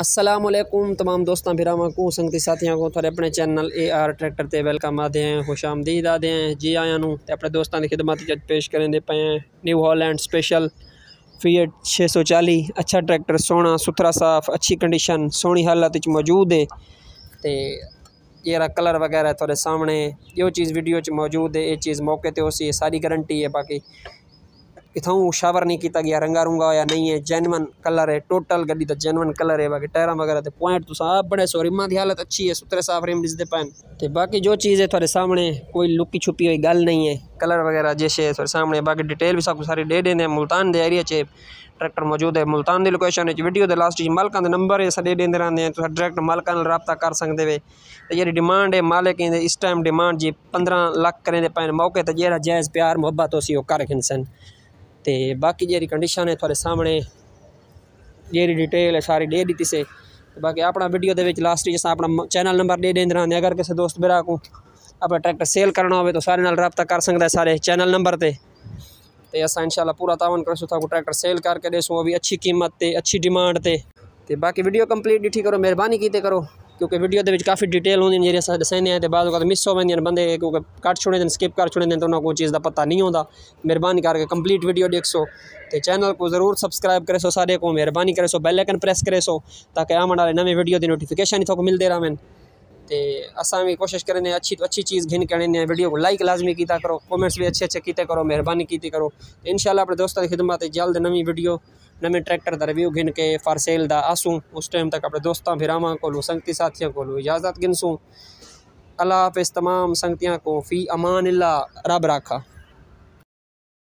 असलम तमाम दोस्तों भिराव को संगती साथियों को थोड़े अपने चैनल ए आर ट्रैक्टर से वेलकम आते हैं खुश आमदीद आते हैं जी आया तो अपने दोस्तों की खिदमत पेश करें दे पे हैं न्यू हॉलैंड स्पेशल फीएट छे सौ चाली अच्छा ट्रैक्टर सोना सुथरा साफ अच्छी कंडीशन सोहनी हालत मौजूद है तो यहाँ कलर वगैरह थोड़े सामने यो चीज़ वीडियो मौजूद है ये चीज़ मौके पर उसी सारी गरंटी है बाकी इतों शावर नहीं किया गया रंगा रुंगा होया नहीं है जैनवन कलर है टोटल गड्डी का जैनवन कलर है बाकी टायर वगैरह तो पॉइंट तुस आप बड़े सो रिमा की हालत अच्छी है सुथरे साफ रिम दिसते पैन तो बाकी जो चीज़ है थोड़े सामने कोई लुकी छुपी हुई गल नहीं है कलर वगैरह जैसे थोड़े सामने बाकी डिटेल भी सब सारी दे देने मुल्तान के एरिया से ट्रैक्टर मौजूद है मुल्तान की लोकेशन वीडियो के लास्ट मालिकों के नंबर है असं देते रहते हैं डायरेक्ट मालिकों रबता कर सकते वे तो जी डिमांड है मालिक इस टाइम डिमांड जी पंद्रह लाख करें पैन मौके तो जरा जायज़ प्यार मुहब्बत उसी कर खिन सन ਤੇ ਬਾਕੀ ਜਿਹੜੀ ਕੰਡੀਸ਼ਨ ਹੈ ਤੁਹਾਡੇ ਸਾਹਮਣੇ ਜਿਹੜੀ ਡਿਟੇਲ ਹੈ ਸਾਰੀ ਦੇ ਦਿੱਤੀ ਸੇ ਬਾਕੀ ਆਪਣਾ ਵੀਡੀਓ ਦੇ ਵਿੱਚ ਲਾਸਟ ਜਿਸ ਆਪਣਾ ਚੈਨਲ ਨੰਬਰ ਦੇ ਦੇਂਦੇ ਨੇ ਅਗਰ ਕਿਸੇ ਦੋਸਤ ਮੇਰਾ ਕੋ ਆਪਣਾ ਟਰੈਕਟਰ ਸੇਲ ਕਰਨਾ ਹੋਵੇ ਤਾਂ ਸਾਰੇ ਨਾਲ رابطہ ਕਰ ਸਕਦਾ ਸਾਰੇ ਚੈਨਲ ਨੰਬਰ ਤੇ ਤੇ ਅਸਾਂ ਇਨਸ਼ਾਅੱਲਾ ਪੂਰਾ ਤਾਵਨ ਕਰ ਕਰਸੂ ਤੁਹਾਨੂੰ ਟਰੈਕਟਰ ਸੇਲ ਕਰਕੇ ਦੇਸੂ ਉਹ ਵੀ ਅੱਛੀ ਕੀਮਤ ਤੇ ਅੱਛੀ ਡਿਮਾਂਡ ਤੇ ਤੇ ਬਾਕੀ ਵੀਡੀਓ ਕੰਪਲੀਟ ਡਿਠੀ ਕਰੋ ਮਿਹਰਬਾਨੀ ਕੀਤੇ ਕਰੋ क्योंकि वीडियो के काफ़ी डिटेल होंगे जी ਨੇ ਜਿਹੜੀਆਂ तो बाद मिस हो ਬਾਅਦ ਵਕਤ क्योंकि कट छुड़े दिन स्किप कर छुड़े दिन तो उन्होंने कोई चीज़ का पता नहीं ਕੋਈ मेहरबानी करके कंप्लीट वीडियो देख सो तो चैनल को ज़रूर सब्सक्राइब करे सो सारे को मेहरबानी करे सो बैलैकन प्रेस करे सो ताकि आने वाले नवे वीडियो की नोटिफिकेशन थोक मिलते रहन तो असा भी कोशिश करें अच्छी तो अच्छी चीज़ घिन करें वीडियो को लाइक लाजमी किया करो कॉमेंट्स भी अच्छे अच्छे किए करो मेहरबानी की करो इन शाला अपने दोस्तों की खिदमत जल्द नवी वीडियो नमें ट्रैक्टर का रिव्यू गिन के फॉर सेल का आसूँ उस टाइम तक अपने दोस्तों फिराव को संगती साथियों को इजाज़त गिनसूँ अल्लाह हाफिज तमाम संगतियाँ को फ़ी अमान रब राखा